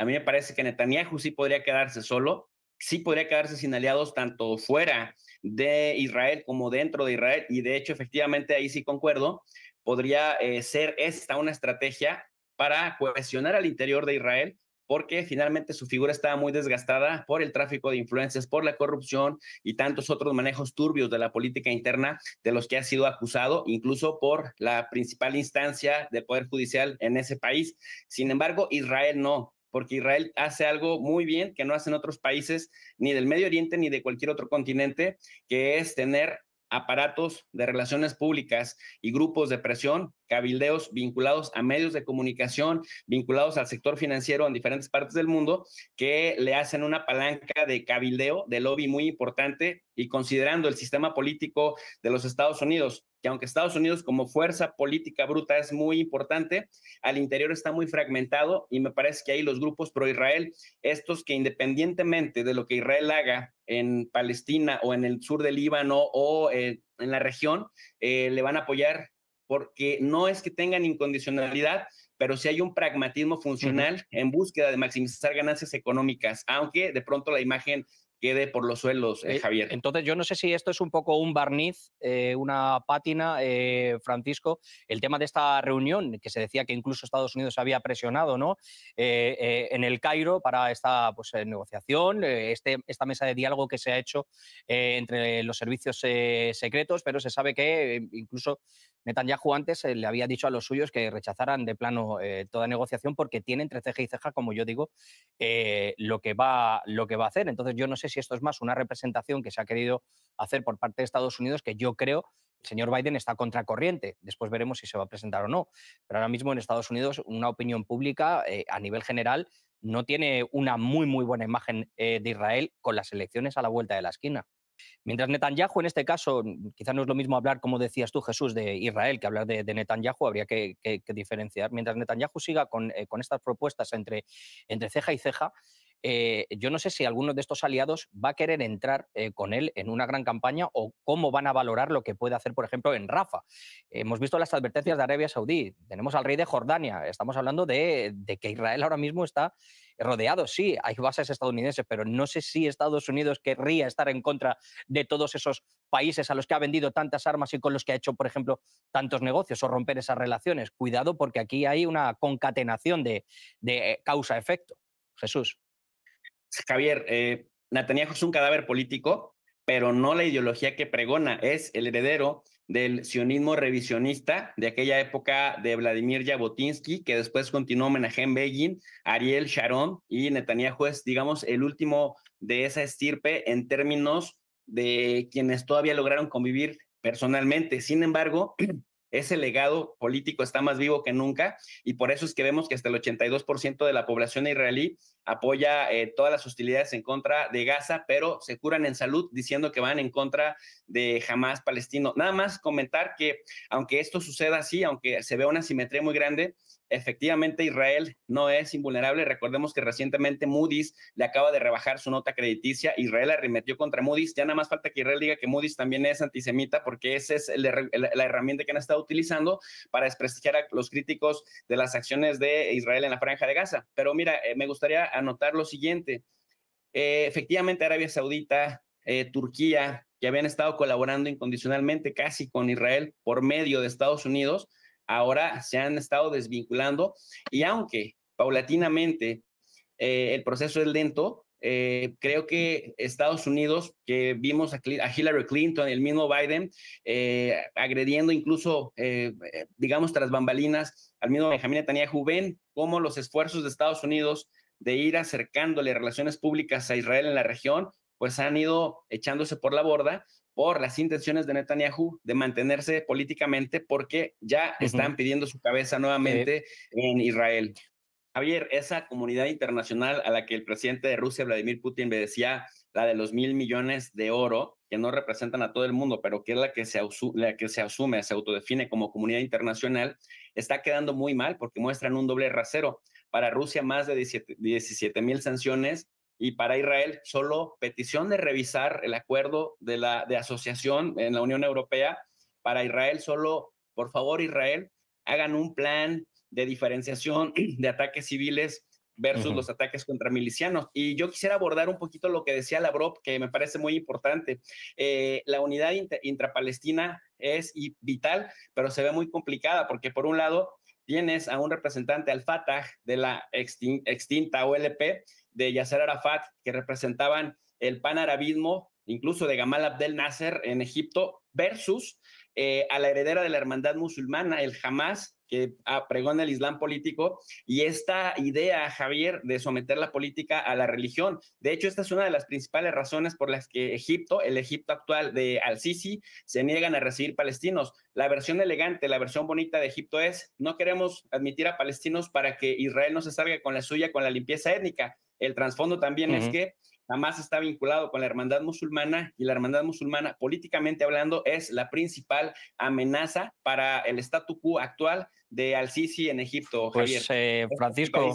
A mí me parece que Netanyahu sí podría quedarse solo, sí podría quedarse sin aliados tanto fuera de Israel como dentro de Israel. Y de hecho, efectivamente, ahí sí concuerdo, podría eh, ser esta una estrategia para cohesionar al interior de Israel porque finalmente su figura estaba muy desgastada por el tráfico de influencias, por la corrupción y tantos otros manejos turbios de la política interna de los que ha sido acusado, incluso por la principal instancia de Poder Judicial en ese país. Sin embargo, Israel no porque Israel hace algo muy bien que no hacen otros países, ni del Medio Oriente ni de cualquier otro continente, que es tener aparatos de relaciones públicas y grupos de presión cabildeos vinculados a medios de comunicación, vinculados al sector financiero en diferentes partes del mundo, que le hacen una palanca de cabildeo, de lobby muy importante y considerando el sistema político de los Estados Unidos, que aunque Estados Unidos como fuerza política bruta es muy importante, al interior está muy fragmentado y me parece que hay los grupos pro-Israel, estos que independientemente de lo que Israel haga en Palestina o en el sur del Líbano o eh, en la región, eh, le van a apoyar porque no es que tengan incondicionalidad, pero sí hay un pragmatismo funcional en búsqueda de maximizar ganancias económicas, aunque de pronto la imagen quede por los suelos, eh, eh, Javier. Entonces, yo no sé si esto es un poco un barniz, eh, una pátina, Francisco, el tema de esta reunión, que se decía que incluso Estados Unidos había presionado ¿no? en el Cairo para esta pues, negociación, este, esta mesa de diálogo que se ha hecho entre los servicios secretos, pero se sabe que incluso Netanyahu antes eh, le había dicho a los suyos que rechazaran de plano eh, toda negociación porque tiene entre ceja y ceja, como yo digo, eh, lo, que va, lo que va a hacer. Entonces yo no sé si esto es más una representación que se ha querido hacer por parte de Estados Unidos, que yo creo el señor Biden está contracorriente. Después veremos si se va a presentar o no. Pero ahora mismo en Estados Unidos una opinión pública a nivel general no tiene una muy, muy buena imagen de Israel con las elecciones a la vuelta de la esquina. Mientras Netanyahu, en este caso, quizás no es lo mismo hablar, como decías tú, Jesús, de Israel que hablar de, Netanyahu, habría que, diferenciar. Mientras Netanyahu siga con, eh, estas propuestas entre, ceja y ceja, eh, yo no sé si alguno de estos aliados va a querer entrar eh, con él en una gran campaña o cómo van a valorar lo que puede hacer, por ejemplo, en Rafa. Hemos visto las advertencias de Arabia Saudí, tenemos al rey de Jordania, estamos hablando de que Israel ahora mismo está rodeados, sí, hay bases estadounidenses, pero no sé si Estados Unidos querría estar en contra de todos esos países a los que ha vendido tantas armas y con los que ha hecho, por ejemplo, tantos negocios o romper esas relaciones. Cuidado porque aquí hay una concatenación de, eh, causa-efecto. Jesús. Javier, eh, es un cadáver político, pero no la ideología que pregona, es el heredero del sionismo revisionista de aquella época de Vladimir Jabotinsky, que después continuó en Begin, Ariel Sharon y Netanyahu es, digamos, el último de esa estirpe en términos de quienes todavía lograron convivir personalmente. Sin embargo, ese legado político está más vivo que nunca y por eso es que vemos que hasta el 82% de la población israelí apoya eh, todas las hostilidades en contra de Gaza, pero se curan en salud diciendo que van en contra de jamás palestino. Nada más comentar que aunque esto suceda así, aunque se vea una simetría muy grande, efectivamente Israel no es invulnerable. Recordemos que recientemente Moody's le acaba de rebajar su nota crediticia. Israel arremetió contra Moody's. Ya nada más falta que Israel diga que Moody's también es antisemita porque esa es la herramienta que han estado utilizando para desprestigiar a los críticos de las acciones de Israel en la franja de Gaza. Pero mira, eh, me gustaría anotar lo siguiente. Eh, efectivamente, Arabia Saudita, eh, Turquía, que habían estado colaborando incondicionalmente casi con Israel por medio de Estados Unidos, ahora se han estado desvinculando y aunque paulatinamente el proceso es lento, eh, creo que Estados Unidos, que vimos a, Hillary Clinton, el mismo Biden, eh, agrediendo incluso, eh, digamos, tras bambalinas al mismo Benjamín Netanyahu, ven cómo los esfuerzos de Estados Unidos de ir acercándole relaciones públicas a Israel en la región, pues han ido echándose por la borda por las intenciones de Netanyahu de mantenerse políticamente porque ya están pidiendo su cabeza nuevamente en Israel. Javier, esa comunidad internacional a la que el presidente de Rusia, Vladimir Putin, me decía la de los mil millones de oro, que no representan a todo el mundo, pero que es la que, se que se asume, se autodefine como comunidad internacional, está quedando muy mal porque muestran un doble rasero. Para Rusia, más de 17, mil sanciones y para Israel, solo petición de revisar el acuerdo de, la, de asociación en la Unión Europea. Para Israel, solo, por favor, Israel, hagan un plan de diferenciación de ataques civiles versus los ataques contra milicianos. Y yo quisiera abordar un poquito lo que decía Lavrov, que me parece muy importante. Eh, la unidad intrapalestina es vital, pero se ve muy complicada porque por un lado tienes a un representante al Fatah de la extinta OLP de Yasser Arafat, que representaban el panarabismo, incluso de Gamal Abdel Nasser en Egipto, versus eh, a la heredera de la hermandad musulmana, el Hamas, que ah, pregona el Islam político y esta idea, Javier, de someter la política a la religión. De hecho, esta es una de las principales razones por las que Egipto, el Egipto actual de Al-Sisi, se niegan a recibir palestinos. La versión elegante, la versión bonita de Egipto es, no queremos admitir a palestinos para que Israel no se salga con la suya, con la limpieza étnica. El trasfondo también es que Hamas está vinculado con la hermandad musulmana y la hermandad musulmana, políticamente hablando, es la principal amenaza para el statu quo actual de Al-Sisi en Egipto. Pues, Javier. Eh, Francisco.